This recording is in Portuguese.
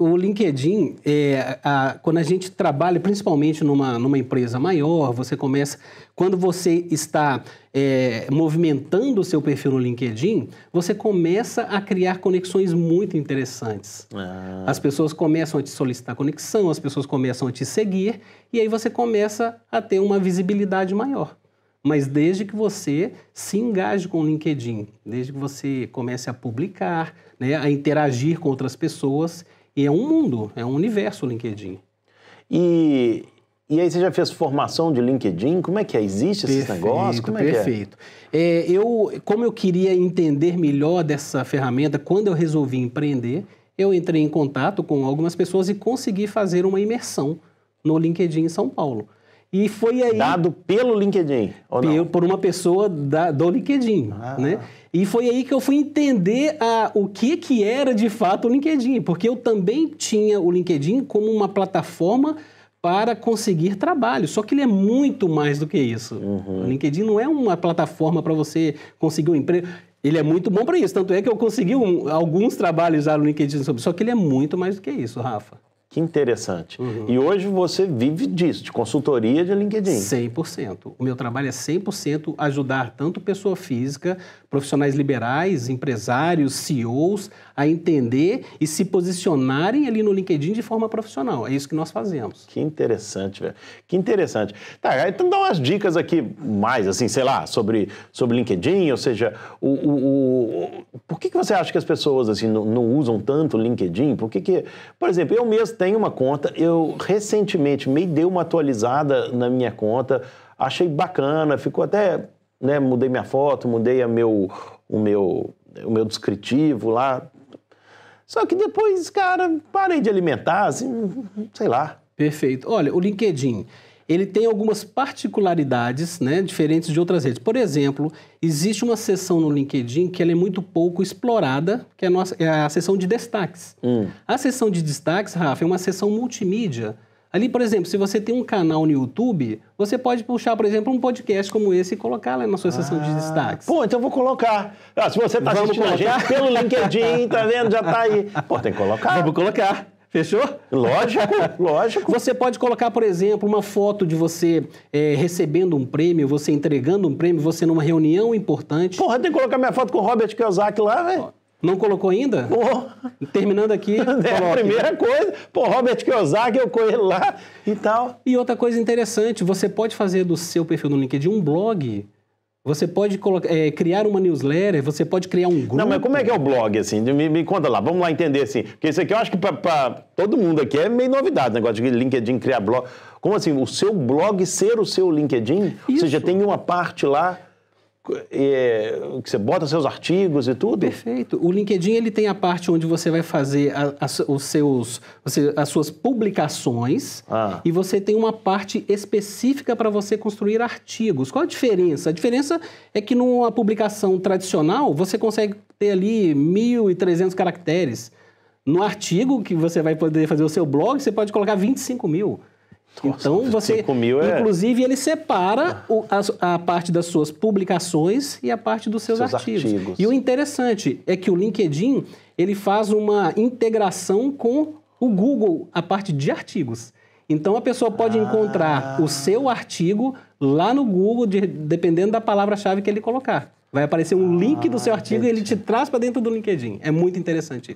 o LinkedIn, é, a, quando a gente trabalha, principalmente numa, numa empresa maior, você começa. Quando você está é, movimentando o seu perfil no LinkedIn, você começa a criar conexões muito interessantes. Ah. As pessoas começam a te solicitar conexão, as pessoas começam a te seguir, e aí você começa a ter uma visibilidade maior. Mas desde que você se engaje com o LinkedIn, desde que você comece a publicar, né, a interagir com outras pessoas e é um mundo, é um universo o LinkedIn. E, e aí você já fez formação de LinkedIn? Como é que é? Existe esse negócio? Como é perfeito. Que é? é? eu, como eu queria entender melhor dessa ferramenta, quando eu resolvi empreender, eu entrei em contato com algumas pessoas e consegui fazer uma imersão no LinkedIn em São Paulo. E foi aí. Dado pelo LinkedIn. Ou não? Por uma pessoa da, do LinkedIn. Ah. Né? E foi aí que eu fui entender a, o que, que era de fato o LinkedIn, porque eu também tinha o LinkedIn como uma plataforma para conseguir trabalho. Só que ele é muito mais do que isso. Uhum. O LinkedIn não é uma plataforma para você conseguir um emprego. Ele é muito bom para isso. Tanto é que eu consegui um, alguns trabalhos já no LinkedIn sobre. Só que ele é muito mais do que isso, Rafa. Que interessante. Uhum. E hoje você vive disso, de consultoria de LinkedIn. 100%. O meu trabalho é 100% ajudar tanto pessoa física, profissionais liberais, empresários, CEOs, a entender e se posicionarem ali no LinkedIn de forma profissional. É isso que nós fazemos. Que interessante, velho. Que interessante. Tá, então dá umas dicas aqui mais, assim, sei lá, sobre, sobre LinkedIn, ou seja, o, o, o por que, que você acha que as pessoas assim, não, não usam tanto o LinkedIn? Por que, que por exemplo, eu mesmo tem uma conta, eu recentemente me dei uma atualizada na minha conta, achei bacana, ficou até, né, mudei minha foto, mudei a meu, o, meu, o meu descritivo lá. Só que depois, cara, parei de alimentar, assim, sei lá. Perfeito. Olha, o LinkedIn, ele tem algumas particularidades né, diferentes de outras redes. Por exemplo, existe uma seção no LinkedIn que ela é muito pouco explorada, que é a, nossa, é a seção de destaques. Hum. A seção de destaques, Rafa, é uma seção multimídia. Ali, por exemplo, se você tem um canal no YouTube, você pode puxar, por exemplo, um podcast como esse e colocar lá na sua ah. seção de destaques. Pô, então eu vou colocar. Ah, se você está assistindo colocar. a gente pelo LinkedIn, tá vendo? Já está aí. Pô, tem que colocar. Vamos colocar. Fechou? Lógico, lógico. Você pode colocar, por exemplo, uma foto de você é, recebendo um prêmio, você entregando um prêmio, você numa reunião importante. Porra, tem que colocar minha foto com o Robert Kiyosaki lá, velho. Não colocou ainda? Oh. Terminando aqui. É a primeira coisa. Pô, Robert Kiyosaki, eu com ele lá e tal. E outra coisa interessante, você pode fazer do seu perfil no LinkedIn um blog você pode colocar, é, eh, criar uma newsletter, você pode criar um grupo. Não, mas como é que é o blog, assim? Me, me conta lá, vamos lá entender, assim. Porque isso aqui eu acho que para todo mundo aqui é meio novidade, negócio de LinkedIn criar blog. Como assim? O seu blog ser o seu LinkedIn? Isso. Ou seja, tem uma parte lá é, que você bota seus artigos e tudo? Perfeito. O LinkedIn ele tem a parte onde você vai fazer a, a, os seus, você, as suas publicações ah. e você tem uma parte específica para você construir artigos. Qual a diferença? A diferença é que numa publicação tradicional você consegue ter ali 1.300 caracteres. No artigo que você vai poder fazer o seu blog, você pode colocar 25 mil. Nossa, então você, é- inclusive, é... ele separa o, a, a, parte das suas publicações e a parte dos seus, seus artigos. artigos. E o interessante é que o LinkedIn ele faz uma integração com o Google, a parte de artigos. Então a pessoa pode ah. encontrar o seu artigo lá no Google, de, dependendo da palavra-chave que ele colocar. Vai aparecer um ah, link do ah, seu artigo entendi. e ele te traz para dentro do LinkedIn. É muito interessante.